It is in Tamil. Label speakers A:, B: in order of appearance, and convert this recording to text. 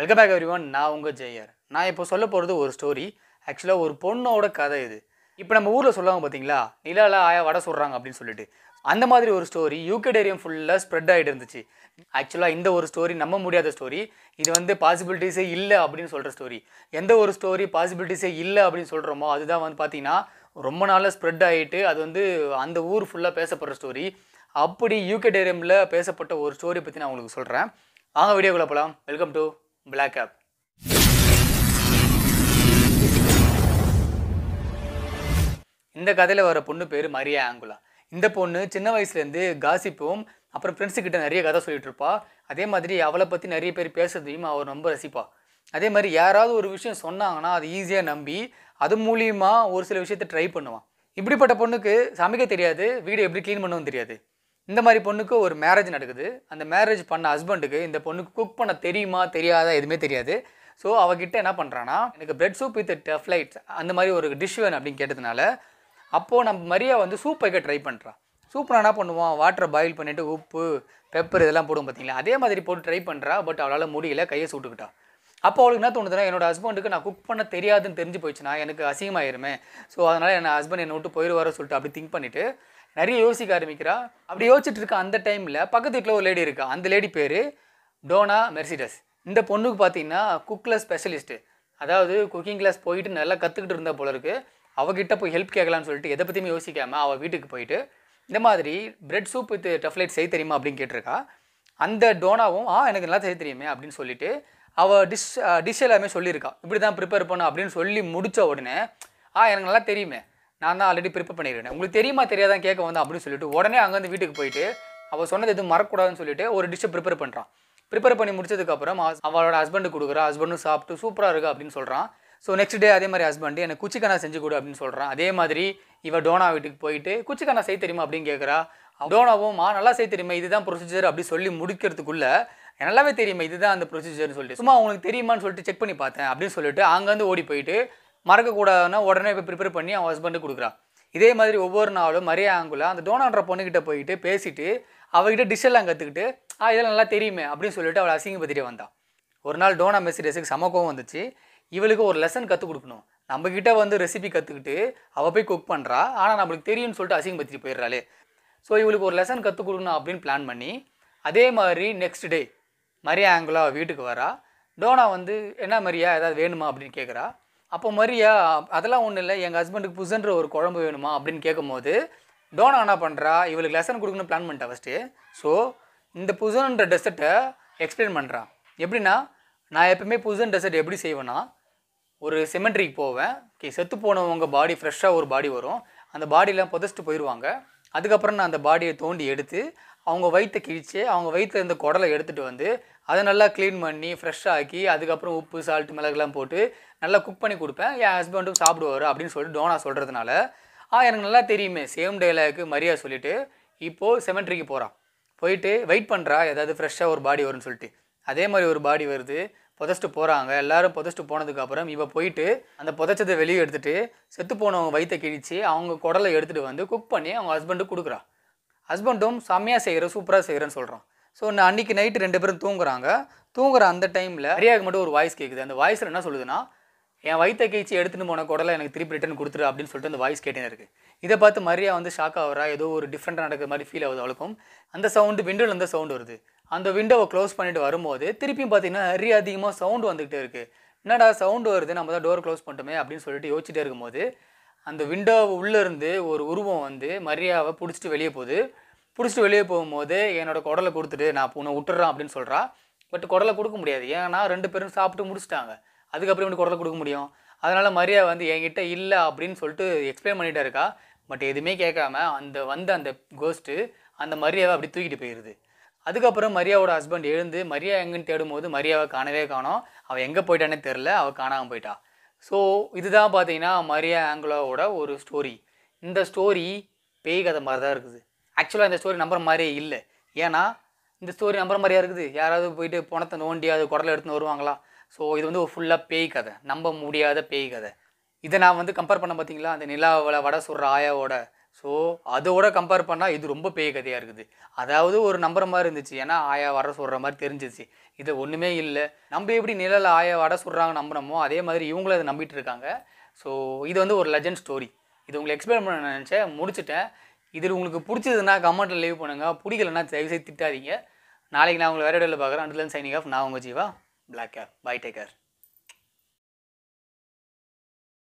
A: வெல்கம் பேக் எவ்ரிவன் ஒன் நான் உங்கள் ஜெயர் நான் இப்போ சொல்ல போகிறது ஒரு ஸ்டோரி ஆக்சுவலாக ஒரு பொண்ணோட கதை இது இப்போ நம்ம ஊரில் சொல்லுவாங்க பார்த்தீங்களா நிலால ஆயா வடை சொல்கிறாங்க அப்படின்னு சொல்லிட்டு அந்த மாதிரி ஒரு ஸ்டோரி யூகே டேரியம் ஃபுல்லாக ஸ்ப்ரெட் ஆகிட்டு இருந்துச்சு ஆக்சுவலாக இந்த ஒரு ஸ்டோரி நம்ப முடியாத ஸ்டோரி இது வந்து பாசிபிலிட்டிஸே இல்லை அப்படின்னு சொல்கிற ஸ்டோரி எந்த ஒரு ஸ்டோரி பாசிபிலிட்டிஸே இல்லை அப்படின்னு சொல்கிறோமோ அதுதான் வந்து பார்த்திங்கன்னா ரொம்ப நாளாக ஸ்ப்ரெட் ஆகிட்டு அது வந்து அந்த ஊர் ஃபுல்லாக பேசப்படுற ஸ்டோரி அப்படி யூகே டேரியமில் பேசப்பட்ட ஒரு ஸ்டோரி பற்றி நான் உங்களுக்கு சொல்கிறேன் வாங்க வீடியோக்குள்ளே போகலாம் வெல்கம் டு பிளாக் ஆப் இந்த கதையில் வர பொண்ணு பேர் மரியா ஆங்குலா இந்த பொண்ணு சின்ன வயசுலேருந்து காசிப்பும் அப்புறம் ஃப்ரெண்ட்ஸுக்கிட்ட நிறைய கதை சொல்லிட்டு இருப்பா அதே மாதிரி அவளை பற்றி நிறைய பேர் பேசுறதையும் அவர் ரொம்ப ரசிப்பாள் அதே மாதிரி யாராவது ஒரு விஷயம் சொன்னாங்கன்னா அது ஈஸியாக நம்பி அது மூலியமாக ஒரு சில விஷயத்தை ட்ரை பண்ணுவான் இப்படிப்பட்ட பொண்ணுக்கு சமைக்க தெரியாது வீடு எப்படி க்ளீன் பண்ணவும் தெரியாது இந்த மாதிரி பொண்ணுக்கு ஒரு மேரேஜ் நடக்குது அந்த மேரேஜ் பண்ண ஹஸ்பண்டுக்கு இந்த பொண்ணுக்கு குக் பண்ண தெரியுமா தெரியாதா எதுவுமே தெரியாது ஸோ அவகிட்ட என்ன பண்ணுறான்னா எனக்கு பிரெட் சூப் வித் டெஃப்லைட்ஸ் அந்த மாதிரி ஒரு டிஷ் வேணும் அப்படின்னு கேட்டதுனால அப்போது நம்ம மரியா வந்து சூப் வைக்க ட்ரை பண்ணுறான் சூப்பராக என்ன பண்ணுவோம் வாட்டரை பாயில் பண்ணிவிட்டு உப்பு பெப்பர் இதெல்லாம் போடும் பார்த்தீங்களா அதே மாதிரி போட்டு ட்ரை பண்ணுறா பட் அவளால் முடியல கையை சூட்டுக்கிட்டா அப்போ அவளுக்கு என்ன தோணுதுன்னா என்னோட ஹஸ்பண்டுக்கு நான் குக் பண்ண தெரியாதுன்னு தெரிஞ்சு போயிடுச்சுன்னா எனக்கு அசிங்கமாயிருமே ஸோ அதனால் என் ஹஸ்பண்ட் என்னை விட்டு போயிடுவாரோ சொல்லிட்டு அப்படி திங்க் பண்ணிவிட்டு நிறைய யோசிக்க ஆரம்பிக்கிறா அப்படி யோசிச்சுட்டு இருக்க அந்த டைமில் பக்கத்து வீட்டில் ஒரு லேடி இருக்கா அந்த லேடி பேர் டோனா மெர்சிடஸ் இந்த பொண்ணுக்கு பார்த்தீங்கன்னா குக்கில் ஸ்பெஷலிஸ்ட்டு அதாவது குக்கிங் கிளாஸ் போயிட்டு நல்லா கற்றுக்கிட்டு இருந்தால் போல இருக்குது அவகிட்ட போய் ஹெல்ப் கேட்கலான்னு சொல்லிட்டு எதை பற்றியுமே யோசிக்காமல் அவள் வீட்டுக்கு போயிட்டு இந்த மாதிரி பிரெட் சூப் வித் டஃப்லைட் செய்ய தெரியுமா அப்படின்னு கேட்டிருக்கா அந்த டோனாவும் ஆ எனக்கு நல்லா செய்ய தெரியுமே அப்படின்னு சொல்லிட்டு அவள் டிஷ் டிஷ் எல்லாமே சொல்லியிருக்கா இப்படி தான் ப்ரிப்பேர் பண்ண அப்படின்னு சொல்லி முடித்த உடனே ஆ எனக்கு நல்லா தெரியுமே நான் தான் ஆல்ரெடி ப்ரிப்பேர் பண்ணிடுறேன் உங்களுக்கு தெரியுமா தெரியாதான் கேட்க வந்து அப்படின்னு சொல்லிட்டு உடனே அங்கேருந்து வீட்டுக்கு போயிட்டு அவள் சொன்னது எதுவும் மறக்கக்கூடாதுன்னு சொல்லிட்டு ஒரு டிஷ்ஷை ப்ரிப்பேர் பண்ணுறான் ப்ரிப்பேர் பண்ணி முடிச்சதுக்கப்புறம் அவளோட ஹஸ்பண்டு கொடுக்குறா ஹஸ்பண்டும் சாப்பிட்டு சூப்பராக இருக்குது அப்படின்னு சொல்கிறான் ஸோ நெக்ஸ்ட் டே அதே மாதிரி ஹஸ்பண்டு எனக்கு குச்சிக்கண்ணா செஞ்சு கொடு அப்படின்னு சொல்கிறான் அதே மாதிரி இவள் டோனா வீட்டுக்கு போயிட்டு குச்சிக்கண்ணா செய்ய தெரியுமா அப்படின்னு கேட்குறா டோனாவும் மா நல்லா செய்ய தெரியுமா இதுதான் ப்ரொசீஜர் அப்படி சொல்லி முடிக்கிறதுக்குள்ளே நல்லாவே தெரியுமா இதுதான் அந்த ப்ரொசீஜர்னு சொல்லிட்டு சும்மா அவங்களுக்கு தெரியுமான்னு சொல்லிட்டு செக் பண்ணி பார்த்தேன் அப்படின்னு சொல்லிட்டு அங்கேருந்து ஓடி போயிட்டு மறக்கக்கூடாதுன்னா உடனே இப்போ ப்ரிப்பேர் பண்ணி அவன் ஹஸ்பண்டு கொடுக்குறான் இதே மாதிரி ஒவ்வொரு நாளும் மரியா ஆங்குல அந்த டோனான்ற பொண்ணுக்கிட்ட போயிட்டு பேசிட்டு அவகிட்ட டிஷ்ஷெல்லாம் கற்றுக்கிட்டு ஆ இதெல்லாம் நல்லா தெரியுமே அப்படின்னு சொல்லிட்டு அவளை அசிங்கப்படுத்திட்டே வந்தான் ஒரு நாள் டோனா மெசிடஸுக்கு சமக்கவும் வந்துச்சு இவளுக்கு ஒரு லெசன் கற்றுக் கொடுக்கணும் நம்மக்கிட்ட வந்து ரெசிபி கற்றுக்கிட்டு அவள் போய் குக் பண்ணுறா ஆனால் நம்மளுக்கு தெரியும்னு சொல்லிட்டு அசிங்கப்படுத்திட்டு போயிடுறாளே ஸோ இவளுக்கு ஒரு லெசன் கற்றுக் கொடுக்கணும் அப்படின்னு பிளான் பண்ணி அதே மாதிரி நெக்ஸ்ட் டே மரியா ஆங்குலா வீட்டுக்கு வரா டோனா வந்து என்ன மரியா ஏதாவது வேணுமா அப்படின்னு கேட்குறா அப்போ மரியா அதெல்லாம் ஒன்றும் இல்லை எங்கள் ஹஸ்பண்டுக்கு புதுசுன்ற ஒரு குழம்பு வேணுமா அப்படின்னு கேட்கும்போது டோனா என்ன பண்ணுறா இவளுக்கு லெசன் கொடுக்கணும்னு பிளான் பண்ணிட்டா ஃபஸ்ட்டு ஸோ இந்த புதுசுன்ற டெசர்ட்டை எக்ஸ்பிளைன் பண்ணுறான் எப்படின்னா நான் எப்பவுமே புதுசன் டெசர்ட் எப்படி செய்வேன்னா ஒரு செமெண்ட்ரிக்கு போவேன் ஓகே செத்து போனவங்க பாடி ஃப்ரெஷ்ஷாக ஒரு பாடி வரும் அந்த பாடியெலாம் புதைச்சிட்டு போயிடுவாங்க அதுக்கப்புறம் நான் அந்த பாடியை தோண்டி எடுத்து அவங்க வயிற்ற கிழித்து அவங்க வயிற்றில் இருந்த குடலை எடுத்துகிட்டு வந்து அதை நல்லா க்ளீன் பண்ணி ஃப்ரெஷ்ஷாக்கி அதுக்கப்புறம் உப்பு சால்ட்டு மிளகுலாம் போட்டு நல்லா குக் பண்ணி கொடுப்பேன் என் ஹஸ்பண்டும் சாப்பிடுவார் அப்படின்னு சொல்லிட்டு டோனா சொல்கிறதுனால ஆ எனக்கு நல்லா தெரியுமே சேம் டேலாக்கு மரியாதை சொல்லிவிட்டு இப்போது செமெண்ட்ரிக்கு போகிறான் போயிட்டு வெயிட் பண்ணுறா ஏதாவது ஃப்ரெஷ்ஷாக ஒரு பாடி வரும்னு சொல்லிட்டு அதே மாதிரி ஒரு பாடி வருது புதைச்சிட்டு போகிறாங்க எல்லாரும் புதைச்சிட்டு போனதுக்கப்புறம் இவ போயிட்டு அந்த புதைச்சதை வெளியே எடுத்துகிட்டு செத்து போனவங்க வயிற்ற கிழித்து அவங்க குடலை எடுத்துகிட்டு வந்து குக் பண்ணி அவங்க ஹஸ்பண்டுக்கு கொடுக்குறா ஹஸ்பண்டும் செம்மையாக செய்கிறேன் சூப்பராக செய்கிறேன்னு சொல்கிறான் ஸோ நான் அன்றைக்கி நைட்டு ரெண்டு பேரும் தூங்குறாங்க தூங்குற அந்த டைமில் ஹரியாவுக்கு மட்டும் ஒரு வாய்ஸ் கேட்குது அந்த வாய்ஸில் என்ன சொல்லுதுன்னா என் வயிற்ற கீழ்ச்சி எடுத்துகிட்டு போன குடலை எனக்கு திருப்பி ரிட்டன் கொடுத்துரு அப்படின்னு சொல்லிட்டு அந்த வாய்ஸ் கேட்டேன் இருக்குது இதை பார்த்து மரியா வந்து ஷாக் ஆகிறா ஏதோ ஒரு டிஃப்ரெண்ட்டாக நடக்கிற மாதிரி ஃபீல் ஆகுது அவளுக்கும் அந்த சவுண்டு விண்டோவில் இருந்த சவுண்டு வருது அந்த விண்டோவை க்ளோஸ் பண்ணிட்டு வரும்போது திருப்பியும் பார்த்தீங்கன்னா நிறைய அதிகமாக சவுண்டு வந்துக்கிட்டே இருக்குது என்னடா சவுண்டு வருது நம்ம தான் டோர் க்ளோஸ் பண்ணிட்டோமே அப்படின்னு சொல்லிட்டு யோசிச்சுட்டே இருக்கும்போது அந்த விண்டோவை உள்ளேருந்து ஒரு உருவம் வந்து மரியாவை பிடிச்சிட்டு வெளியே போகுது பிடிச்சிட்டு வெளியே போகும்போது என்னோடய குடலை கொடுத்துட்டு நான் உன்னை விட்டுறேன் அப்படின்னு சொல்கிறா பட் குடலை கொடுக்க முடியாது ஏன்னா ரெண்டு பேரும் சாப்பிட்டு முடிச்சுட்டாங்க அதுக்கப்புறம் இப்படி குடலை கொடுக்க முடியும் அதனால் மரியா வந்து என்கிட்ட இல்லை அப்படின்னு சொல்லிட்டு எக்ஸ்பிளைன் பண்ணிகிட்டே இருக்கா பட் எதுவுமே கேட்காம அந்த வந்த அந்த கோஸ்ட்டு அந்த மரியாதை அப்படி தூக்கிட்டு போயிடுது அதுக்கப்புறம் மரியாவோட ஹஸ்பண்ட் எழுந்து மரியா எங்கன்னு போது மரியாவை காணவே காணோம் அவள் எங்கே போயிட்டானே தெரில அவள் காணாமல் போயிட்டா ஸோ இதுதான் பார்த்தீங்கன்னா மரியா ஆங்கிலோவோட ஒரு ஸ்டோரி இந்த ஸ்டோரி பேய் கதை மாதிரி தான் இருக்குது ஆக்சுவலாக இந்த ஸ்டோரி நம்புற மாதிரியே இல்லை ஏன்னா இந்த ஸ்டோரி நம்புற மாதிரியாக இருக்குது யாராவது போயிட்டு பணத்தை நோண்டி அது குடலை எடுத்துன்னு வருவாங்களா ஸோ இது வந்து ஒரு ஃபுல்லாக பேய் கதை நம்ப முடியாத பேய் கதை இதை நான் வந்து கம்பேர் பண்ண பார்த்தீங்களா அந்த நிலாவில் வடை சுடுற ஆயாவோட ஸோ அதோட கம்பேர் பண்ணால் இது ரொம்ப பெரிய கதையாக இருக்குது அதாவது ஒரு நம்புற மாதிரி இருந்துச்சு ஏன்னா ஆயா வர சொல்கிற மாதிரி தெரிஞ்சிச்சு இது ஒன்றுமே இல்லை நம்ம எப்படி நிழலில் ஆயா வர சொல்கிறாங்க நம்புகிறோமோ அதே மாதிரி இவங்களும் அதை நம்பிட்டு இருக்காங்க ஸோ இது வந்து ஒரு லெஜண்ட் ஸ்டோரி இது உங்களுக்கு எக்ஸ்பிளைன் பண்ண நினச்சேன் முடிச்சுட்டேன் இதில் உங்களுக்கு பிடிச்சதுன்னா கமெண்ட்டில் லீவ் பண்ணுங்கள் பிடிக்கலன்னா தயவுசெய்து திட்டாதீங்க நாளைக்கு நான் உங்களை வேறு இடையில பார்க்குறேன் அண்ட் சைனிங் ஆஃப் நான் உங்கள் Jeeva black care bye care